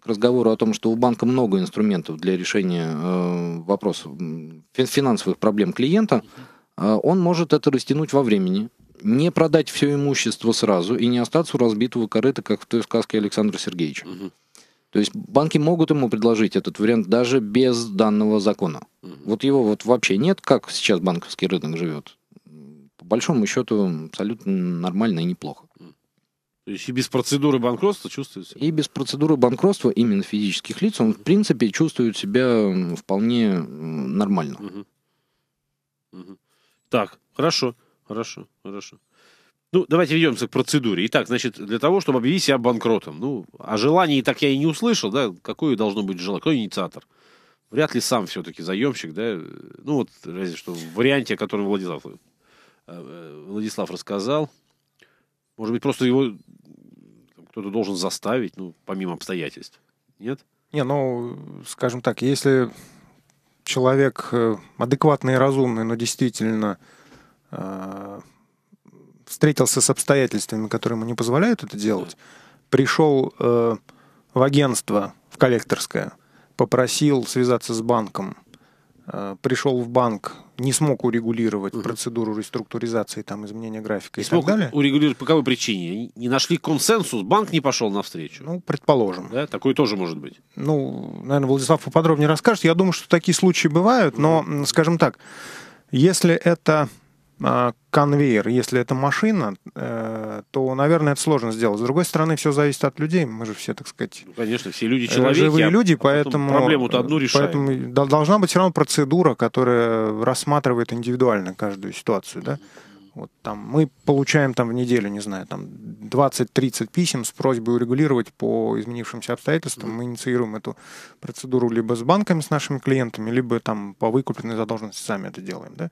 к разговору о том, что у банка много инструментов для решения э, вопросов финансовых проблем клиента, э, он может это растянуть во времени, не продать все имущество сразу и не остаться у разбитого корыта, как в той сказке Александра Сергеевича. Угу. То есть банки могут ему предложить этот вариант даже без данного закона. Угу. Вот его вот вообще нет, как сейчас банковский рынок живет. По большому счету абсолютно нормально и неплохо. То есть и без процедуры банкротства чувствуется? И без процедуры банкротства именно физических лиц он, в принципе, чувствует себя вполне нормально. Угу. Угу. Так, хорошо, хорошо, хорошо. Ну, давайте вернемся к процедуре. Итак, значит, для того, чтобы объявить себя банкротом. Ну, о желании так я и не услышал, да, какое должно быть желание, какой инициатор. Вряд ли сам все-таки заемщик, да, ну вот, разве что в варианте, о котором Владислав, э, э, Владислав рассказал, может быть, просто его кто-то должен заставить, ну, помимо обстоятельств. Нет? Не, ну, скажем так, если человек э, адекватный и разумный, но действительно э, встретился с обстоятельствами, которые ему не позволяют это делать, пришел э, в агентство, в коллекторское, попросил связаться с банком, Э, пришел в банк, не смог урегулировать угу. процедуру реструктуризации, там, изменения графика не и смог так далее. урегулировать по какой причине? Не нашли консенсус, банк не пошел навстречу? Ну, предположим. Да, такое тоже может быть. Ну, наверное, Владислав поподробнее расскажет. Я думаю, что такие случаи бывают, угу. но, скажем так, если это а, конвейер, если это машина, э, то, наверное, это сложно сделать. С другой стороны, все зависит от людей. Мы же все, так сказать... Ну, конечно, все люди э, человеки. Живые а люди, а поэтому... проблему одну решаем. Поэтому должна быть все равно процедура, которая рассматривает индивидуально каждую ситуацию, да? Вот там мы получаем там в неделю, не знаю, там 20-30 писем с просьбой урегулировать по изменившимся обстоятельствам. Мы инициируем эту процедуру либо с банками, с нашими клиентами, либо там по выкупленной задолженности сами это делаем, да?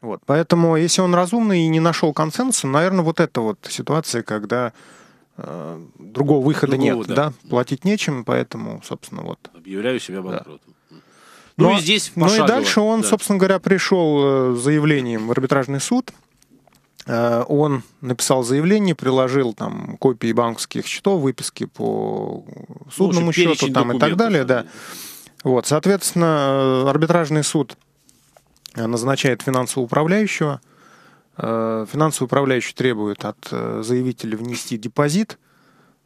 Вот. Поэтому, если он разумный и не нашел консенсуса, наверное, вот эта вот ситуация, когда э, другого выхода другого, нет, да. да, платить нечем, поэтому, собственно, вот. Объявляю себя банкротом. Да. Ну, ну и а здесь Ну и дальше он, да. собственно говоря, пришел э, с заявлением в арбитражный суд. Э, он написал заявление, приложил там копии банковских счетов, выписки по ну, судному ну, счету там, и так далее. Да. Вот, соответственно, э, арбитражный суд Э, назначает финансового управляющего. Э, финансовый управляющий требует от э, заявителя внести депозит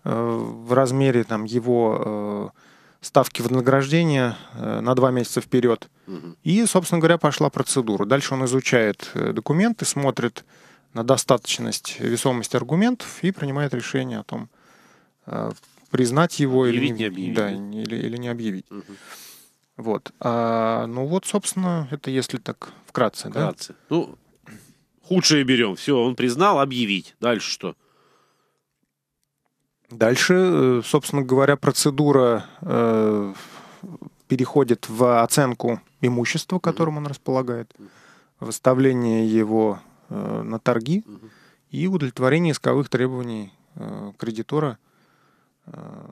в размере там, его ставки вознаграждения на два месяца вперед. Угу. И, собственно говоря, пошла процедура. Дальше он изучает документы, смотрит на достаточность, весомость аргументов и принимает решение о том, признать его или, не объявить. Да, или, или не объявить. Угу. Вот. А, ну вот, собственно, это если так вкратце, вкратце. да? Ну, худшее берем. Все, он признал, объявить. Дальше что? Дальше, э, собственно говоря, процедура э, переходит в оценку имущества, которым mm-hmm. он располагает, выставление его э, на торги mm-hmm. и удовлетворение исковых требований э, кредитора э,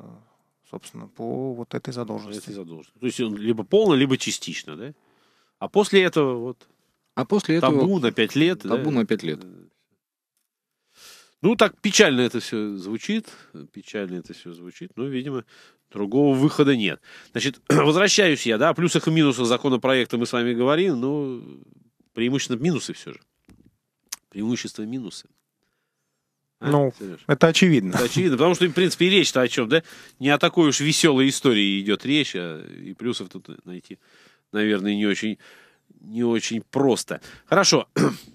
собственно, по вот этой задолженности. Этой задолженности. То есть он либо полно, либо частично, да? А после этого вот... А после этого... Табу на пять лет. Табу да? на пять лет. Э, ну, так печально это все звучит, печально это все звучит, но, видимо, другого выхода нет. Значит, возвращаюсь я, да, о плюсах и минусах законопроекта мы с вами говорим, но преимущественно минусы все же. Преимущества минусы. А, ну, Сереж? это очевидно. Это очевидно, потому что, в принципе, и речь-то о чем, да? Не о такой уж веселой истории идет речь, а и плюсов тут найти, наверное, не очень, не очень просто. Хорошо.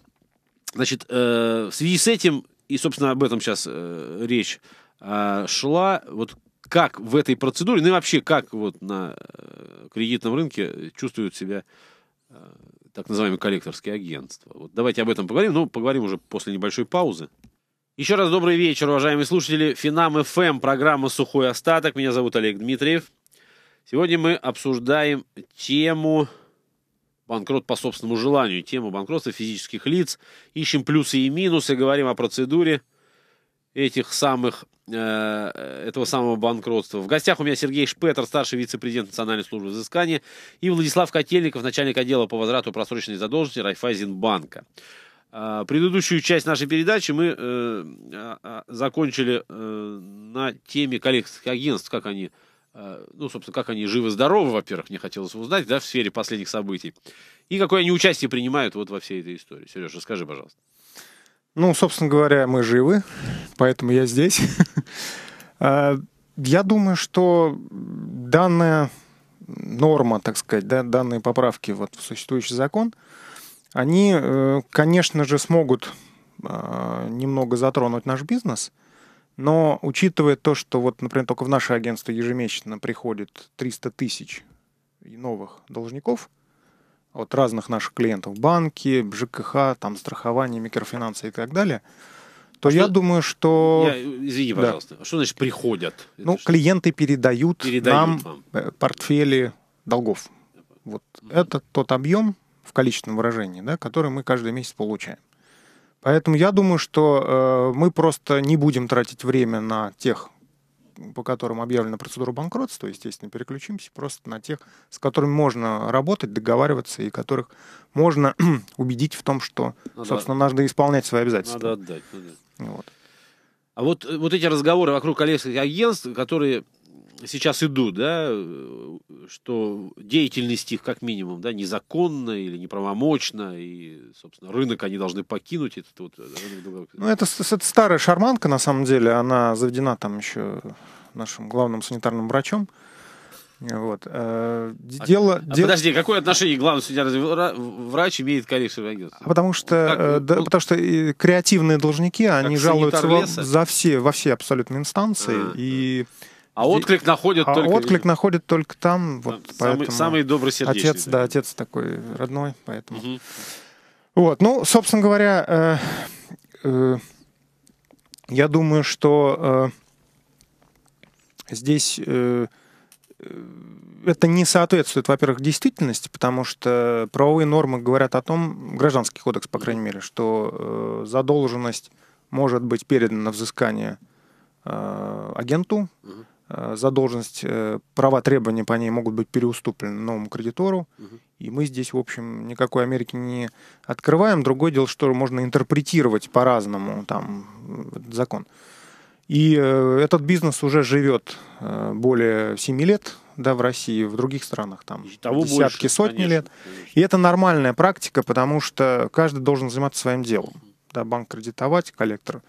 Значит, э, в связи с этим, и, собственно, об этом сейчас э, речь э, шла, вот как в этой процедуре, ну и вообще, как вот на э, кредитном рынке чувствуют себя э, так называемые коллекторские агентства. Вот давайте об этом поговорим, но поговорим уже после небольшой паузы. Еще раз добрый вечер, уважаемые слушатели. Финам ФМ, эм, программа «Сухой остаток». Меня зовут Олег Дмитриев. Сегодня мы обсуждаем тему банкрот по собственному желанию, тему банкротства физических лиц. Ищем плюсы и минусы, говорим о процедуре этих самых, э, этого самого банкротства. В гостях у меня Сергей Шпетер, старший вице-президент Национальной службы взыскания, и Владислав Котельников, начальник отдела по возврату просроченной задолженности Райфайзенбанка. банка. А, предыдущую часть нашей передачи мы э, а, а, закончили э, на теме коллекторских агентств, как они, э, ну, собственно, как они живы-здоровы, во-первых, мне хотелось узнать, да, в сфере последних событий, и какое они участие принимают вот во всей этой истории. Сережа, скажи, пожалуйста. Ну, собственно говоря, мы живы, поэтому я здесь. Я думаю, что данная норма, так сказать, да, данные поправки вот в существующий закон – они, э, конечно же, смогут а, немного затронуть наш бизнес, но учитывая то, что вот, например, только в наше агентство ежемесячно приходит 300 тысяч новых должников от разных наших клиентов, банки, ЖКХ, там, страхование, микрофинансы и так далее, то а что? я думаю, что... Я, извини, пожалуйста, да. что значит приходят? Ну, это клиенты передают, передают нам вам. Э, портфели долгов. Вот угу. это тот объем, в количественном выражении, да, которые мы каждый месяц получаем. Поэтому я думаю, что э, мы просто не будем тратить время на тех, по которым объявлена процедура банкротства, естественно, переключимся просто на тех, с которыми можно работать, договариваться и которых можно убедить в том, что, надо, собственно, надо исполнять свои обязательства. Надо отдать. Надо. Вот. А вот, э, вот эти разговоры вокруг коллективных агентств, которые сейчас иду, да, что деятельность их как минимум, да, незаконна или неправомочна, и, собственно, рынок они должны покинуть. Этот вот... Ну, это, это старая шарманка, на самом деле, она заведена там еще нашим главным санитарным врачом. Вот. Э, а, дело, а, дело... Подожди, какое отношение главный судья врач имеет к Арише А Потому что, ну, как, э, да, ну, потому что креативные должники, они жалуются во, за все, во все абсолютные инстанции. А, и... Да а отклик находит а только... отклик находит только там, вот самый, поэтому... Самый добросердечный. Отец, да, отец такой родной, поэтому... Угу. Вот, ну, собственно говоря, э, э, я думаю, что э, здесь... Э, э, это не соответствует, во-первых, действительности, потому что правовые нормы говорят о том, гражданский кодекс, по крайней мере, что э, задолженность может быть передана на взыскание э, агенту, угу. Э, задолженность, э, права требования по ней могут быть переуступлены новому кредитору. И мы здесь, в общем, никакой Америки не открываем. Другое дело, что можно интерпретировать по-разному там э, закон. И этот бизнес уже живет более 7 лет да, в России, в других странах там и Того десятки, больше, сотни конечно, лет. Конечно. И это нормальная практика, потому что каждый должен заниматься своим делом. Да, банк кредитовать, коллектор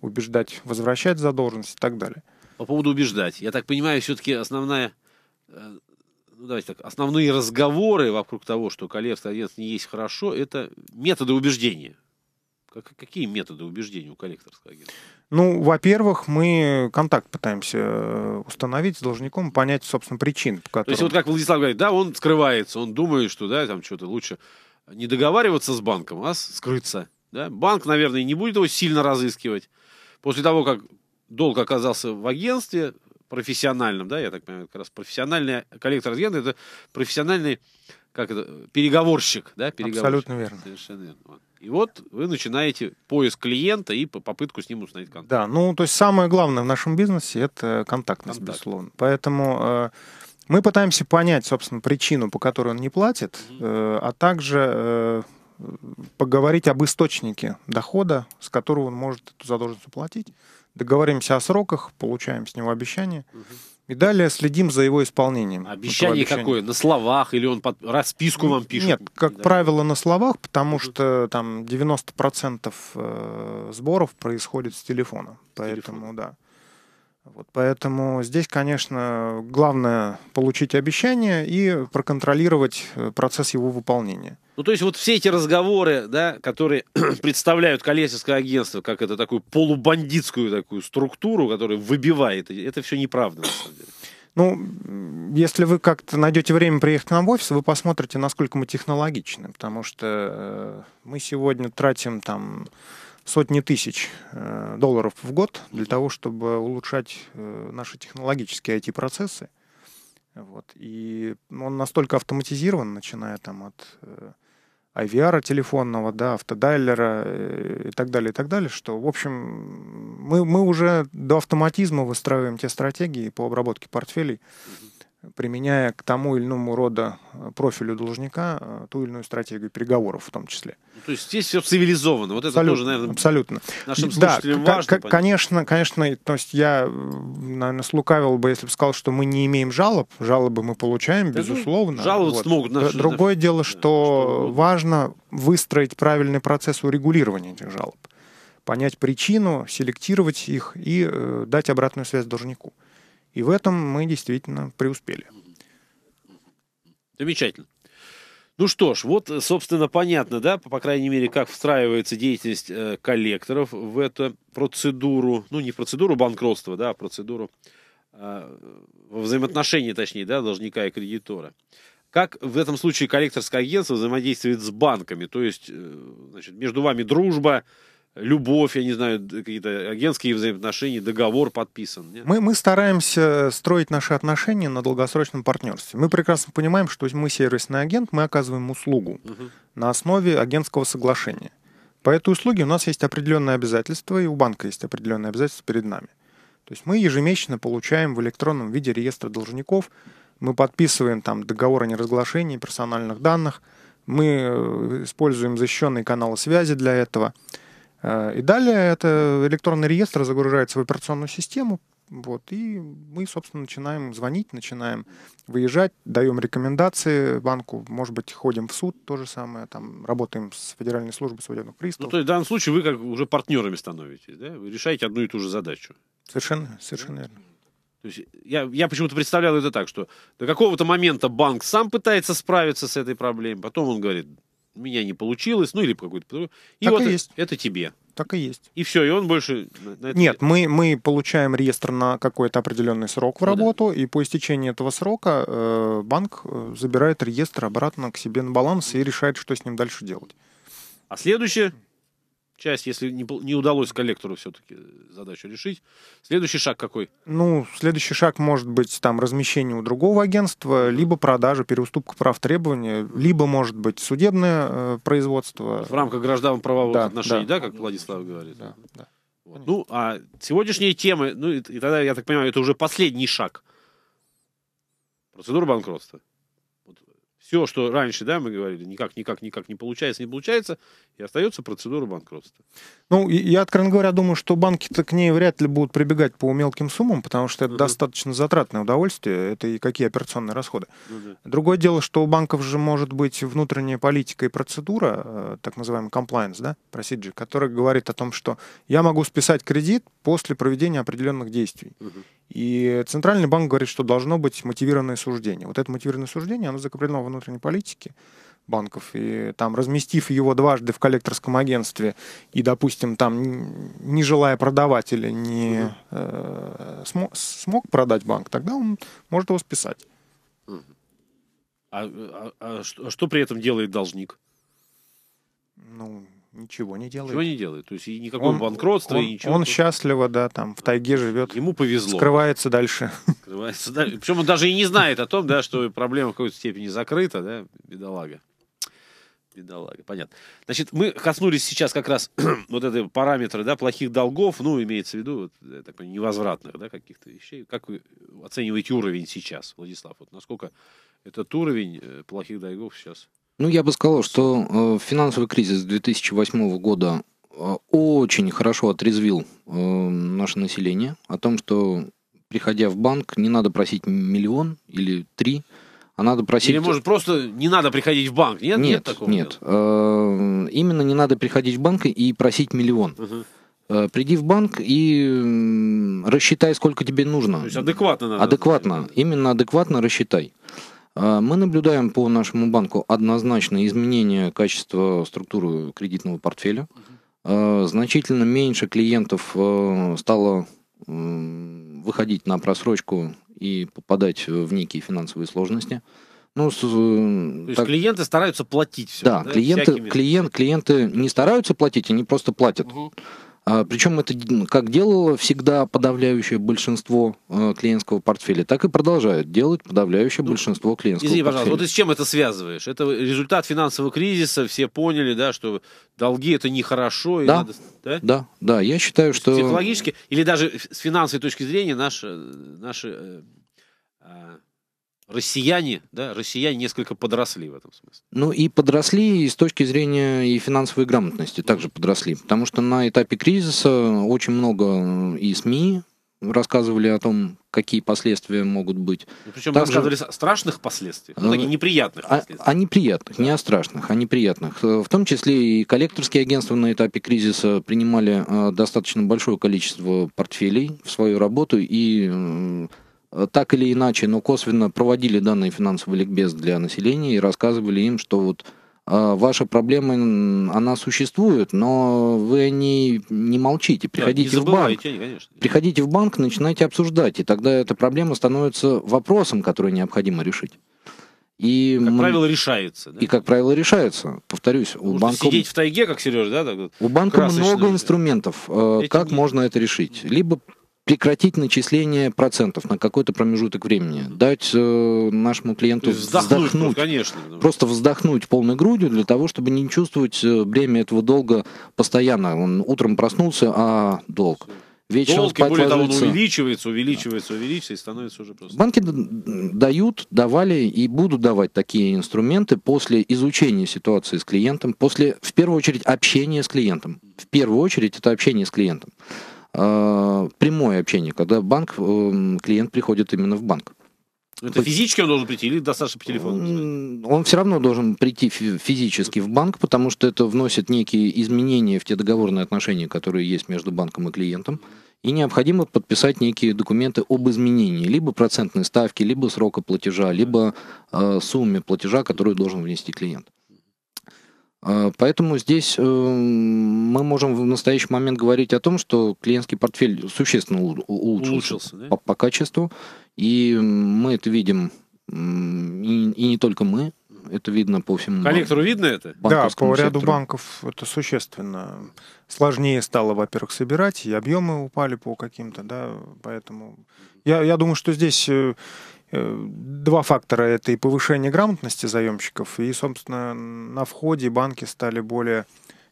убеждать возвращать задолженность и так далее по поводу убеждать. Я так понимаю, все-таки основная, э, ну давайте так, основные разговоры вокруг того, что коллевство агентство не есть хорошо, это методы убеждения. Как, какие методы убеждения у коллекторского агента? Ну, во-первых, мы контакт пытаемся э, установить с должником, понять, собственно, причины. По которым... То есть вот как Владислав говорит, да, он скрывается, он думает, что, да, там что-то лучше не договариваться с банком, а скрыться. Да? Банк, наверное, не будет его сильно разыскивать. После того, как долго оказался в агентстве профессиональном, да, я так понимаю, как раз профессиональный коллектор агента, это профессиональный, как это, переговорщик, да, переговорщик. Абсолютно верно. Совершенно верно. И вот вы начинаете поиск клиента и попытку с ним установить контакт. Да, ну, то есть самое главное в нашем бизнесе – это контактность, контакт. безусловно. Поэтому... Э, мы пытаемся понять, собственно, причину, по которой он не платит, э, а также э, поговорить об источнике дохода, с которого он может эту задолженность платить договоримся о сроках, получаем с него обещание. Угу. И далее следим за его исполнением. Ну, обещание какое? На словах или он под расписку вам пишет? Нет, как да. правило, на словах, потому что там 90% э, сборов происходит с телефона. С поэтому, телефона. да. Вот, поэтому здесь, конечно, главное получить обещание и проконтролировать э, процесс его выполнения. Ну, то есть вот все эти разговоры, да, которые представляют Колесинское агентство как это такую полубандитскую такую структуру, которая выбивает, это все неправда, на самом деле. Ну, если вы как-то найдете время приехать к нам в офис, вы посмотрите, насколько мы технологичны, потому что э, мы сегодня тратим там сотни тысяч э, долларов в год для того, чтобы улучшать э, наши технологические IT-процессы. Вот. И он настолько автоматизирован, начиная там от IVR э, телефонного, да, автодайлера и так далее, и так далее, что, в общем, мы, мы уже до автоматизма выстраиваем те стратегии по обработке портфелей, mm-hmm применяя к тому или иному рода э, профилю должника э, ту или иную стратегию переговоров в том числе. Ну, то есть здесь все цивилизованно. Вот это абсолютно, тоже, наверное, абсолютно. нашим слушателям да, важно. К- понять. конечно, конечно, то есть я, э, наверное, слукавил бы, если бы сказал, что мы не имеем жалоб. Жалобы мы получаем, это ну, безусловно. Жаловаться вот. могут. Наши, Другое наши, дело, что, что важно выстроить правильный процесс урегулирования этих жалоб понять причину, селектировать их и э, дать обратную связь должнику. И в этом мы действительно преуспели. Замечательно. Ну что ж, вот, собственно, понятно, да, по крайней мере, как встраивается деятельность э, коллекторов в эту процедуру, ну, не процедуру банкротства, да, а процедуру э, взаимоотношений, точнее, да, должника и кредитора. Как в этом случае коллекторское агентство взаимодействует с банками? То есть, э, значит, между вами дружба, любовь, я не знаю, какие-то агентские взаимоотношения, договор подписан. Нет? Мы, мы стараемся строить наши отношения на долгосрочном партнерстве. Мы прекрасно понимаем, что мы сервисный агент, мы оказываем услугу угу. на основе агентского соглашения. По этой услуге у нас есть определенные обязательства, и у банка есть определенные обязательства перед нами. То есть мы ежемесячно получаем в электронном виде реестр должников, мы подписываем там договор о неразглашении персональных данных, мы э, используем защищенные каналы связи для этого – Э, и далее это электронный реестр загружается в операционную систему, вот, и мы, собственно, начинаем звонить, начинаем выезжать, даем рекомендации банку, может быть, ходим в суд, то же самое, там, работаем с Федеральной службой судебных приставов. Ну, то есть в данном случае вы как уже партнерами становитесь, да? Вы решаете одну и ту же задачу. Совершенно, совершенно верно. То есть я, я почему-то представлял это так, что до какого-то момента банк сам пытается справиться с этой проблемой, потом он говорит, меня не получилось, ну или какой-то... И так вот и есть. это тебе. Так и есть. И все, и он больше... Нет, мы, мы получаем реестр на какой-то определенный срок в ну работу, да. и по истечении этого срока э, банк э, забирает реестр обратно к себе на баланс и решает, что с ним дальше делать. А следующее часть, если не, не удалось коллектору все-таки задачу решить. Следующий шаг какой? Ну, следующий шаг может быть там размещение у другого агентства, либо продажа, переуступка прав требования, либо может быть судебное э, производство. В рамках гражданно-правовых да, отношений, да, да как Владислав говорит? Да, да. Вот. Ну, а сегодняшние темы, ну и, и тогда, я так понимаю, это уже последний шаг. Процедура банкротства все, что раньше, да, мы говорили, никак, никак, никак не получается, не получается, и остается процедура банкротства. Ну, я, откровенно говоря, думаю, что банки-то к ней вряд ли будут прибегать по мелким суммам, потому что это uh-huh. достаточно затратное удовольствие, это и какие операционные расходы. Uh-huh. Другое дело, что у банков же может быть внутренняя политика и процедура, э, так называемый compliance, да, procedure, которая говорит о том, что я могу списать кредит после проведения определенных действий. Uh-huh. И Центральный банк говорит, что должно быть мотивированное суждение. Вот это мотивированное суждение, оно закреплено в внутренней политике банков. И там, разместив его дважды в коллекторском агентстве и, допустим, там, не желая продавать или не э, смог, смог продать банк, тогда он может его списать. А, а, а что, что при этом делает должник? Ну, ничего не делает. Ничего не делает. То есть никакого он, банкротства, он, и ничего. Он счастливо, да, там в тайге живет. Ему повезло. Скрывается дальше. Скрывается дальше. Причем он даже и не знает о том, да, что проблема в какой-то степени закрыта, да, бедолага. Бедолага, понятно. Значит, мы коснулись сейчас как раз вот этой параметры, да, плохих долгов, ну, имеется в виду, вот, так понимаю, невозвратных, да, каких-то вещей. Как вы оцениваете уровень сейчас, Владислав? Вот насколько этот уровень э, плохих долгов сейчас ну, я бы сказал, что э, финансовый кризис 2008 года э, очень хорошо отрезвил э, наше население о том, что приходя в банк, не надо просить миллион или три, а надо просить... Или, может, просто не надо приходить в банк? Нет, нет, нет такого? Нет, дела? именно не надо приходить в банк и просить миллион. Угу. Приди в банк и рассчитай, сколько тебе нужно. То есть адекватно надо. Адекватно, именно адекватно рассчитай. А, мы наблюдаем по нашему банку однозначное изменение качества структуры кредитного портфеля. А, значительно меньше клиентов а, стало выходить на просрочку и попадать в некие финансовые сложности. Ну, с, э, То есть клиенты стараются платить все. Да, да клиенты, клиент, клиенты не стараются платить, они просто платят. Угу. А, Причем это как делало всегда подавляющее большинство э, клиентского портфеля, так и продолжают делать подавляющее ну, большинство клиентского извини, портфеля. пожалуйста, вот ты с чем это связываешь? Это результат финансового кризиса, все поняли, да, что долги это нехорошо. Да, и надо, да? да, да, я считаю, что... Психологически, или даже с финансовой точки зрения, наши, э, наши э, а, Россияне, да, россияне несколько подросли в этом смысле. Ну и подросли и с точки зрения и финансовой грамотности также подросли, потому что на этапе кризиса очень много э, и СМИ рассказывали о том, какие последствия могут быть. Ну, причем Также... рассказывали о страшных последствиях, ну, таких э, неприятных о, последствиях. О неприятных, да. не о страшных, о неприятных. Э, в том числе и коллекторские агентства на этапе кризиса принимали достаточно большое количество портфелей в свою работу и Э, так или иначе, но косвенно проводили данный финансовый ликбез для населения и рассказывали им, что вот а, ваша проблема, она существует, но вы не, не молчите. Приходите да, не в банк. Конечно. Приходите в банк, начинайте обсуждать, и тогда эта проблема становится вопросом, который необходимо решить. И как мы... правило, решается. Да? И, как правило, решается. Повторюсь, у банка... Сидеть в тайге, как Сережа, да? Так вот, у банка много инструментов, э, Эти как можно это решить. Либо прекратить начисление процентов на какой-то промежуток времени, дать э, нашему клиенту вздохнуть, вздохнуть конечно, просто вздохнуть полной грудью для того, чтобы не чувствовать э, бремя этого долга постоянно. Он утром проснулся, а долг. Вечером долг, и более того, он увеличивается, увеличивается, да. увеличивается и становится уже просто. Банки дают, давали и будут давать такие инструменты после изучения ситуации с клиентом, после, в первую очередь, общения с клиентом. В первую очередь это общение с клиентом. Э, прямое общение, когда банк, э, клиент приходит именно в банк. Это физически он должен прийти или достаточно по телефону? Он все равно должен прийти физически в банк, потому что это вносит некие изменения в те договорные отношения, которые есть между банком и клиентом. И необходимо подписать некие документы об изменении либо процентной ставки, либо срока платежа, либо э, сумме платежа, которую должен внести клиент. А, поэтому здесь эм, мы можем в настоящий момент говорить о том, что клиентский портфель существенно улучшился, улучшился да? по, качеству, и мы это видим, и, и не только мы, это видно по всему. Коллектору видно это? Да, по ряду банков это существенно. Сложнее стало, во-первых, собирать, и объемы упали по каким-то, да, поэтому я, я думаю, что здесь э, Э, два фактора – это и повышение грамотности заемщиков, и, собственно, на входе банки стали более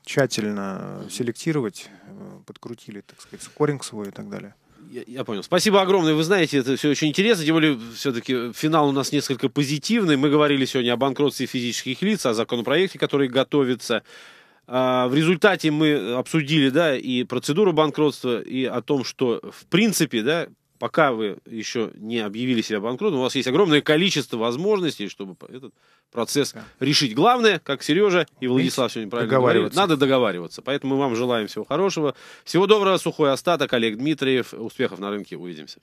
тщательно селектировать, э, подкрутили, так сказать, скоринг свой и так далее. Я, я понял. Спасибо огромное. Вы знаете, это все очень интересно. Тем более, все-таки э, финал у нас несколько позитивный. Мы говорили сегодня о банкротстве физических лиц, о законопроекте, который готовится. А, в результате мы обсудили да, и процедуру банкротства, и о том, что в принципе да, пока вы еще не объявили себя банкротом, у вас есть огромное количество возможностей, чтобы этот процесс решить. Главное, как Сережа и Владислав сегодня правильно говорили, надо договариваться. Поэтому мы вам желаем всего хорошего. Всего доброго, сухой остаток. Олег Дмитриев. Успехов на рынке. Увидимся.